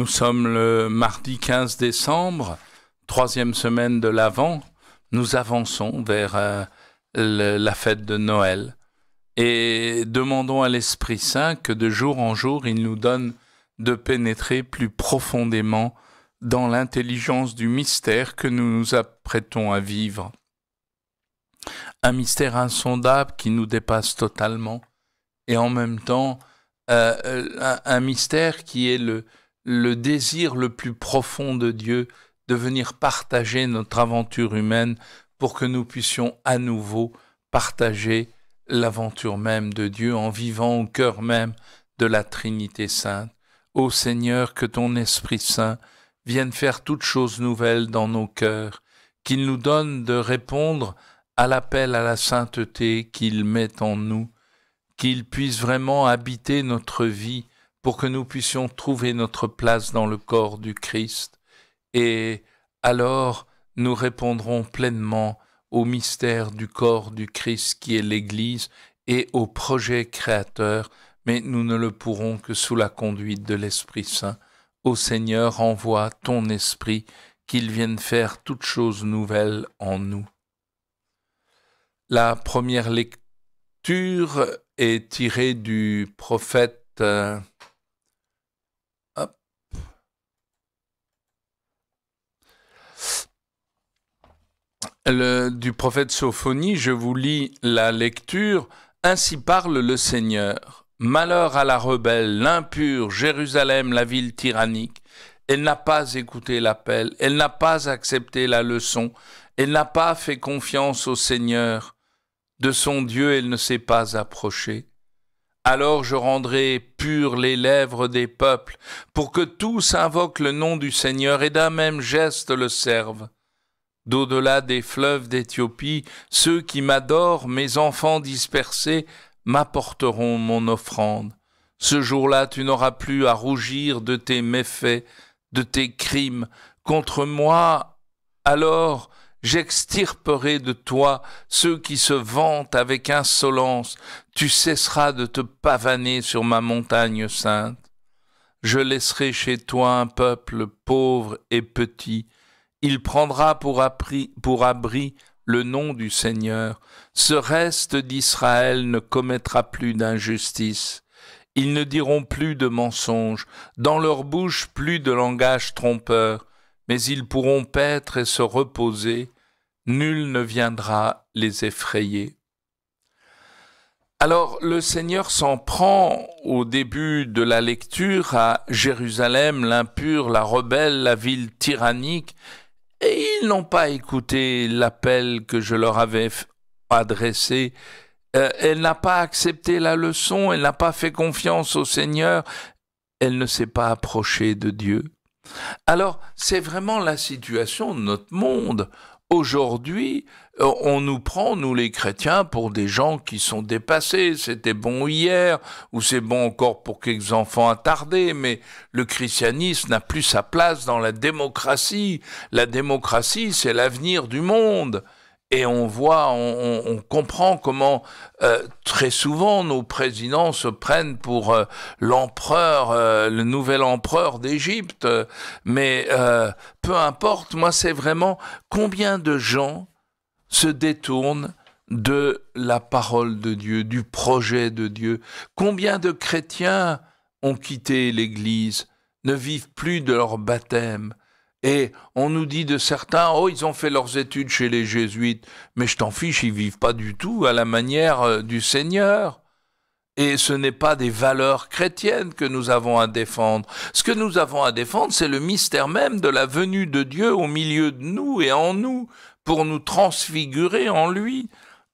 Nous sommes le mardi 15 décembre, troisième semaine de l'Avent. Nous avançons vers euh, la fête de Noël et demandons à l'Esprit Saint que de jour en jour, il nous donne de pénétrer plus profondément dans l'intelligence du mystère que nous nous apprêtons à vivre. Un mystère insondable qui nous dépasse totalement et en même temps euh, euh, un, mystère qui est le, le désir le plus profond de Dieu de venir partager notre aventure humaine pour que nous puissions à nouveau partager l'aventure même de Dieu en vivant au cœur même de la Trinité sainte. Ô Seigneur, que ton Esprit Saint vienne faire toutes choses nouvelles dans nos cœurs, qu'il nous donne de répondre à l'appel à la sainteté qu'il met en nous, qu'il puisse vraiment habiter notre vie pour que nous puissions trouver notre place dans le corps du Christ, et alors nous répondrons pleinement au mystère du corps du Christ qui est l'Église et au projet créateur, mais nous ne le pourrons que sous la conduite de l'Esprit Saint. Ô Seigneur, envoie ton Esprit, qu'il vienne faire toute chose nouvelle en nous. La première lecture est tirée du prophète euh, du prophète Sophonie, je vous lis la lecture. Ainsi parle le Seigneur. Malheur à la rebelle, l'impure, Jérusalem, la ville tyrannique. Elle n'a pas écouté l'appel, elle n'a pas accepté la leçon, elle n'a pas fait confiance au Seigneur. De son Dieu, elle ne s'est pas approchée. Alors je rendrai purs les lèvres des peuples, pour que tous invoquent le nom du Seigneur et d'un même geste le servent. D'au-delà des fleuves d'Éthiopie, ceux qui m'adorent, mes enfants dispersés, m'apporteront mon offrande. Ce jour-là, tu n'auras plus à rougir de tes méfaits, de tes crimes contre moi. Alors, j'extirperai de toi ceux qui se vantent avec insolence. Tu cesseras de te pavaner sur ma montagne sainte. Je laisserai chez toi un peuple pauvre et petit, il prendra pour, abri le nom du Seigneur. Ce reste d'Israël ne commettra plus d'injustice. Ils ne diront plus de mensonges, dans leur bouche plus de langage trompeur, mais ils pourront paître et se reposer, nul ne viendra les effrayer. Alors le Seigneur s'en prend au début de la lecture à Jérusalem, l'impure, la rebelle, la ville tyrannique, et ils n'ont pas écouté l'appel que je leur avais adressé. Euh, elle n'a pas accepté la leçon, elle n'a pas fait confiance au Seigneur, elle ne s'est pas approchée de Dieu. Alors, c'est vraiment la situation de notre monde aujourd'hui, euh, on nous prend, nous les chrétiens, pour des gens qui sont dépassés. C'était bon hier, ou c'est bon encore pour quelques enfants attardés, mais le christianisme n'a plus sa place dans la démocratie. La démocratie, c'est l'avenir du monde et on voit, on, comprend comment euh, très souvent nos présidents se prennent pour euh, l'empereur, euh, le nouvel empereur d'Égypte. Mais peu importe, moi c'est vraiment combien de gens se détournent de la parole de Dieu, du projet de Dieu. Combien de chrétiens ont quitté l'Église, ne vivent plus de leur baptême, et on nous dit de certains, oh, ils ont fait leurs études chez les jésuites, mais je t'en fiche, ils vivent pas du tout à la manière euh, du Seigneur. Et ce n'est pas des valeurs chrétiennes que nous avons à défendre. Ce que nous avons à défendre, c'est le mystère même de la venue de Dieu au milieu de nous et en nous, pour nous transfigurer en lui.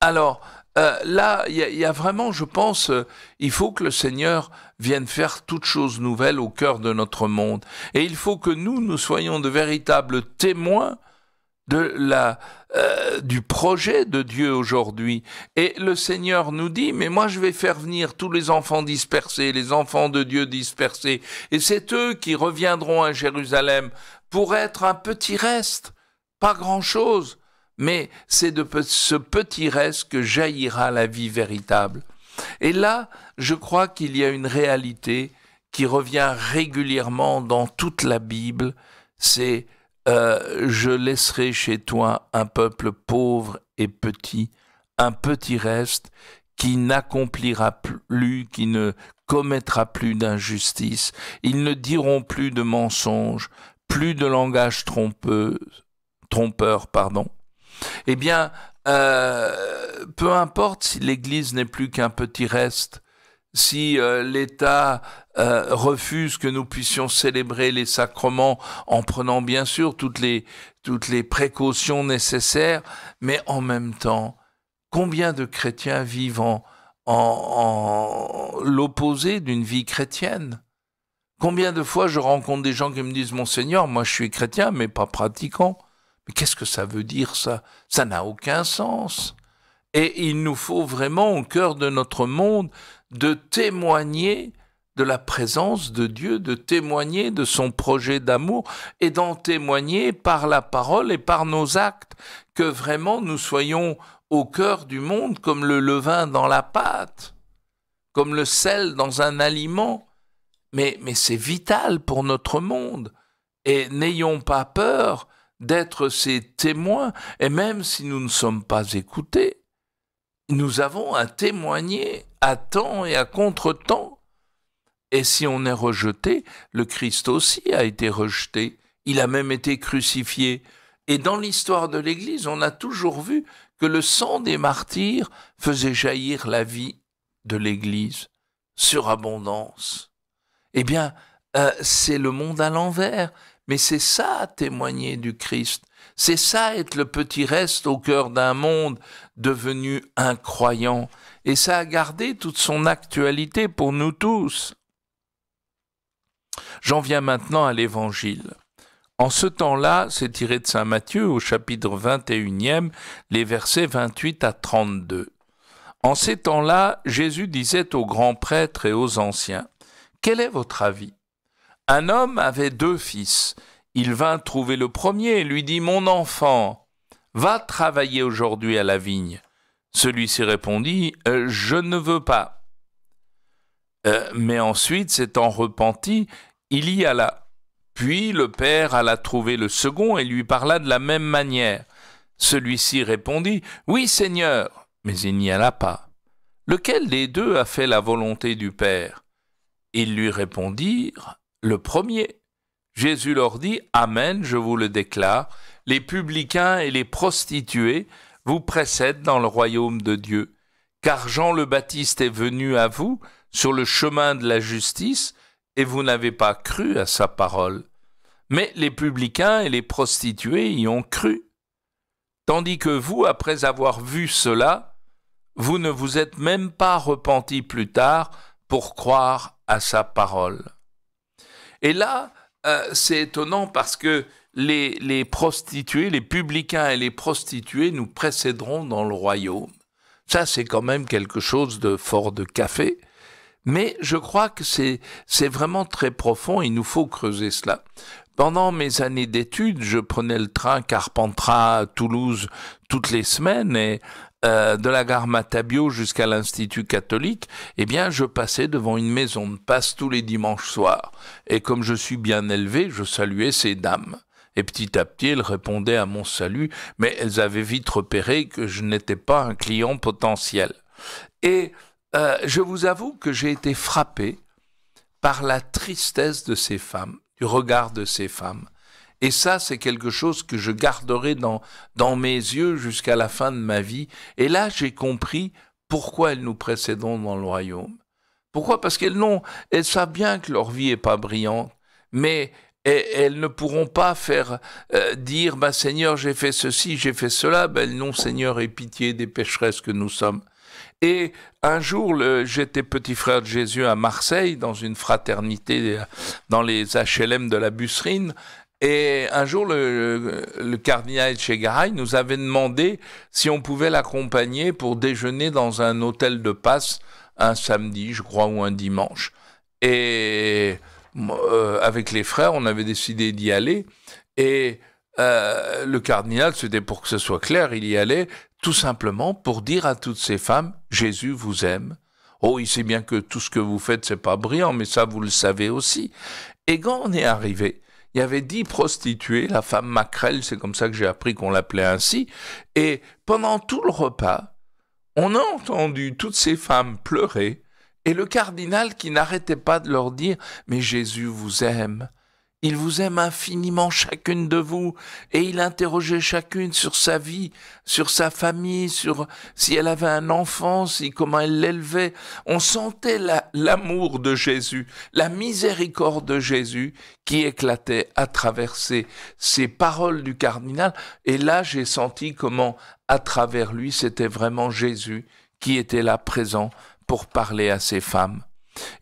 Alors, euh, là, il y, a vraiment, je pense, euh, il faut que le Seigneur vienne faire toute choses nouvelle au cœur de notre monde. Et il faut que nous, nous soyons de véritables témoins de la, euh, du projet de Dieu aujourd'hui. Et le Seigneur nous dit, mais moi je vais faire venir tous les enfants dispersés, les enfants de Dieu dispersés, et c'est eux qui reviendront à Jérusalem pour être un petit reste, pas grand-chose, mais c'est de ce petit reste que jaillira la vie véritable. Et là, je crois qu'il y a une réalité qui revient régulièrement dans toute la Bible, c'est euh, je laisserai chez toi un peuple pauvre et petit, un petit reste qui n'accomplira plus, qui ne commettra plus d'injustice. Ils ne diront plus de mensonges, plus de langage trompeux, trompeur, pardon. Eh bien, euh, peu importe si l'Église n'est plus qu'un petit reste, si euh, l'État euh, refuse que nous puissions célébrer les sacrements en prenant bien sûr toutes les, toutes les précautions nécessaires, mais en même temps, combien de chrétiens vivent en, l'opposé d'une vie chrétienne Combien de fois je rencontre des gens qui me disent, Monseigneur, moi je suis chrétien, mais pas pratiquant. Mais qu'est-ce que ça veut dire ça Ça n'a aucun sens. Et il nous faut vraiment au cœur de notre monde de témoigner de la présence de Dieu, de témoigner de son projet d'amour et d'en témoigner par la parole et par nos actes, que vraiment nous soyons au cœur du monde comme le levain dans la pâte, comme le sel dans un aliment. Mais, mais c'est vital pour notre monde. Et n'ayons pas peur d'être ses témoins, et même si nous ne sommes pas écoutés, nous avons à témoigner à temps et à contre-temps. Et si on est rejeté, le Christ aussi a été rejeté, il a même été crucifié. Et dans l'histoire de l'Église, on a toujours vu que le sang des martyrs faisait jaillir la vie de l'Église, surabondance. Eh bien, euh, c'est le monde à l'envers. Mais c'est ça témoigner du Christ. C'est ça être le petit reste au cœur d'un monde devenu incroyant. Et ça a gardé toute son actualité pour nous tous. J'en viens maintenant à l'Évangile. En ce temps-là, c'est tiré de Saint Matthieu au chapitre 21e, les versets 28 à 32. En ces temps-là, Jésus disait aux grands prêtres et aux anciens, Quel est votre avis un homme avait deux fils. Il vint trouver le premier et lui dit Mon enfant, va travailler aujourd'hui à la vigne. Celui-ci répondit euh, Je ne veux pas. Euh, mais ensuite, s'étant repenti, il y alla. Puis le père alla trouver le second et lui parla de la même manière. Celui-ci répondit Oui, Seigneur, mais il n'y alla pas. Lequel des deux a fait la volonté du père Ils lui répondirent le premier. Jésus leur dit, Amen, je vous le déclare, les publicains et les prostituées vous précèdent dans le royaume de Dieu. Car Jean le Baptiste est venu à vous sur le chemin de la justice, et vous n'avez pas cru à sa parole. Mais les publicains et les prostituées y ont cru. Tandis que vous, après avoir vu cela, vous ne vous êtes même pas repenti plus tard pour croire à sa parole. Et là, euh, c'est étonnant parce que les, les prostituées, les publicains et les prostituées nous précéderont dans le royaume. Ça, c'est quand même quelque chose de fort de café. Mais je crois que c'est vraiment très profond, il nous faut creuser cela. Pendant mes années d'études, je prenais le train Carpentras-Toulouse toutes les semaines et euh, de la gare Matabio jusqu'à l'Institut catholique, eh bien, je passais devant une maison de passe tous les dimanches soirs. Et comme je suis bien élevé, je saluais ces dames. Et petit à petit, elles répondaient à mon salut, mais elles avaient vite repéré que je n'étais pas un client potentiel. Et euh, je vous avoue que j'ai été frappé par la tristesse de ces femmes, du regard de ces femmes. Et ça, c'est quelque chose que je garderai dans, mes yeux jusqu'à la fin de ma vie. Et là, j'ai compris pourquoi elles nous précédons dans le royaume. Pourquoi Parce qu'elles elles savent bien que leur vie est pas brillante, mais e-, elles ne pourront pas faire euh, dire bah, Seigneur, j'ai fait ceci, j'ai fait cela. Ben, bah, non, Seigneur, aie pitié des pécheresses que nous sommes. Et un jour, j'étais petit frère de Jésus à Marseille, dans une fraternité, euh, dans les HLM de la Busserine, et un jour, le, cardinal Echegaray nous avait demandé si on pouvait l'accompagner pour déjeuner dans un hôtel de passe un samedi, je crois, ou un dimanche. Et euh, avec les frères, on avait décidé d'y aller. Et euh, le cardinal, c'était pour que ce soit clair, il y allait tout simplement pour dire à toutes ces femmes, Jésus vous aime. Oh, il sait bien que tout ce que vous faites, c'est pas brillant, mais ça, vous le savez aussi. Et quand on est arrivé, il y avait dix prostituées, la femme Macrel, c'est comme ça que j'ai appris qu'on l'appelait ainsi, et pendant tout le repas, on a entendu toutes ces femmes pleurer, et le cardinal qui n'arrêtait pas de leur dire ⁇ Mais Jésus vous aime, il vous aime infiniment chacune de vous, et il interrogeait chacune sur sa vie, sur sa famille, sur si elle avait un enfant, si comment elle l'élevait. On sentait l'amour de Jésus, la miséricorde de Jésus qui éclatait à travers ces, paroles du cardinal. Et là, j'ai senti comment, à travers lui, c'était vraiment Jésus qui était là présent pour parler à ces femmes.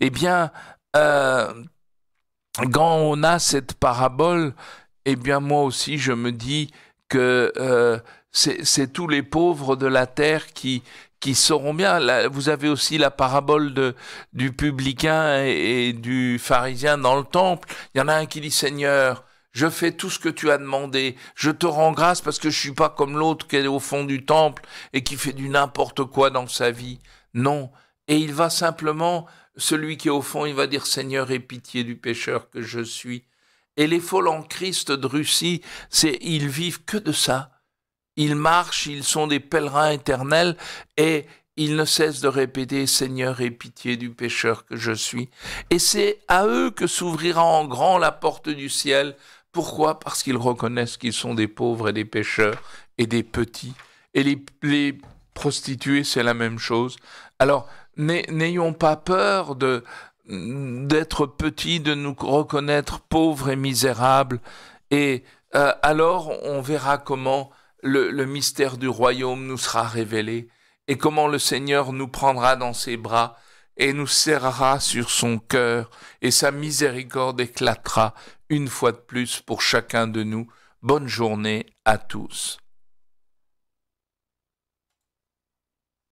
Eh bien, euh, quand on a cette parabole, eh bien moi aussi je me dis que euh, c'est tous les pauvres de la terre qui, qui sauront bien. vous avez aussi la parabole de, du publicain et, et, du pharisien dans le temple. Il y en a un qui dit Seigneur, je fais tout ce que tu as demandé, je te rends grâce parce que je suis pas comme l'autre qui est au fond du temple et qui fait du n'importe quoi dans sa vie. Non. Et il va simplement celui qui est au fond, il va dire Seigneur, aie pitié du pécheur que je suis. Et les folles en Christ de Russie, c'est ils vivent que de ça. Ils marchent, ils sont des pèlerins éternels et ils ne cessent de répéter Seigneur, aie pitié du pécheur que je suis. Et c'est à eux que s'ouvrira en grand la porte du ciel. Pourquoi Parce qu'ils reconnaissent qu'ils sont des pauvres et des pécheurs et des petits. Et les, les prostituées, c'est la même chose. Alors, n'ayons pas peur de d'être petits, de nous reconnaître pauvres et misérables, et euh, alors on verra comment le, le, mystère du royaume nous sera révélé, et comment le Seigneur nous prendra dans ses bras, et nous serrera sur son cœur, et sa miséricorde éclatera une fois de plus pour chacun de nous. Bonne journée à tous.